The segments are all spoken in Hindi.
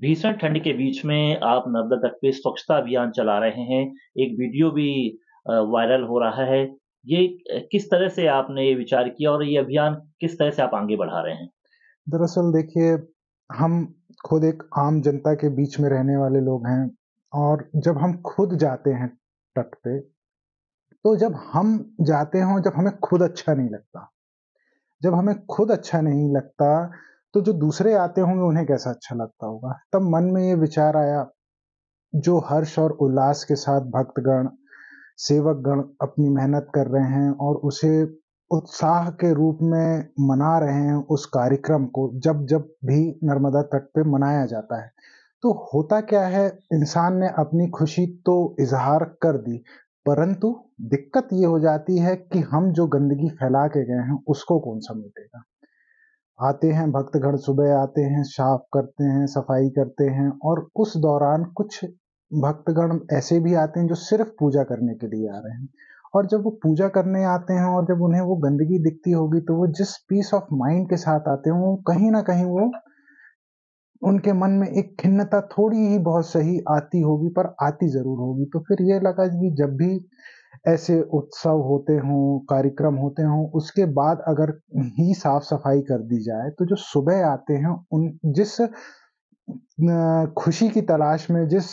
भीषण ठंड के बीच में आप नर्मदा तट पे स्वच्छता अभियान चला रहे हैं एक वीडियो भी वायरल हो रहा है ये किस तरह से आपने ये विचार किया और ये अभियान किस तरह से आप आगे बढ़ा रहे हैं दरअसल देखिए हम खुद एक आम जनता के बीच में रहने वाले लोग हैं और जब हम खुद जाते हैं तट पे तो जब हम जाते हैं जब हमें खुद अच्छा नहीं लगता जब हमें खुद अच्छा नहीं लगता तो जो दूसरे आते होंगे उन्हें कैसा अच्छा लगता होगा तब मन में ये विचार आया जो हर्ष और उल्लास के साथ भक्तगण सेवक गण अपनी मेहनत कर रहे हैं और उसे उत्साह के रूप में मना रहे हैं उस कार्यक्रम को जब जब भी नर्मदा तट पे मनाया जाता है तो होता क्या है इंसान ने अपनी खुशी तो इजहार कर दी परंतु दिक्कत ये हो जाती है कि हम जो गंदगी फैला के गए हैं उसको कौन समेटेगा आते हैं भक्तगण सुबह आते हैं साफ करते हैं सफाई करते हैं और उस दौरान कुछ भक्तगण ऐसे भी आते हैं जो सिर्फ पूजा करने के लिए आ रहे हैं और जब वो पूजा करने आते हैं और जब उन्हें वो गंदगी दिखती होगी तो वो जिस पीस ऑफ माइंड के साथ आते हैं वो कहीं ना कहीं वो उनके मन में एक खिन्नता थोड़ी ही बहुत सही आती होगी पर आती जरूर होगी तो फिर ये लगा कि जब भी ऐसे उत्सव होते हों कार्यक्रम होते हों उसके बाद अगर ही साफ सफाई कर दी जाए तो जो सुबह आते हैं उन जिस खुशी की तलाश में जिस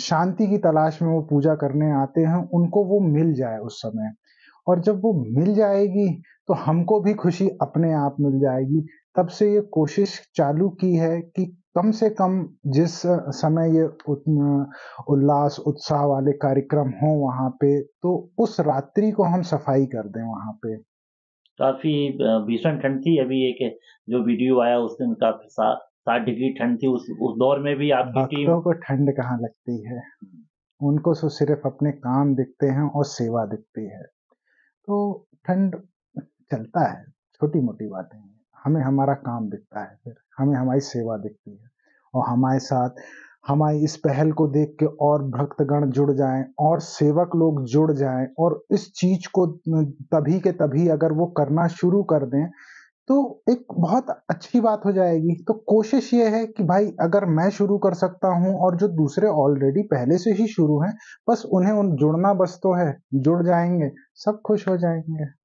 शांति की तलाश में वो पूजा करने आते हैं उनको वो मिल जाए उस समय और जब वो मिल जाएगी तो हमको भी खुशी अपने आप मिल जाएगी तब से ये कोशिश चालू की है कि कम से कम जिस समय ये उल्लास उत्साह वाले कार्यक्रम हो वहाँ पे तो उस रात्रि को हम सफाई कर दें वहाँ पे काफी भीषण ठंड थी अभी एक जो वीडियो आया उस दिन काफी सात डिग्री ठंड थी उस उस दौर में भी आपकी टीम को ठंड कहाँ लगती है उनको सो सिर्फ अपने काम दिखते हैं और सेवा दिखती है तो ठंड चलता है छोटी मोटी बातें हैं हमें हमारा काम दिखता है फिर हमें हमारी सेवा दिखती है और हमारे साथ हमारी इस पहल को देख के और भक्तगण जुड़ जाएं और सेवक लोग जुड़ जाएं और इस चीज को तभी के तभी अगर वो करना शुरू कर दें तो एक बहुत अच्छी बात हो जाएगी तो कोशिश ये है कि भाई अगर मैं शुरू कर सकता हूँ और जो दूसरे ऑलरेडी पहले से ही शुरू हैं बस उन्हें उन जुड़ना बस तो है जुड़ जाएंगे सब खुश हो जाएंगे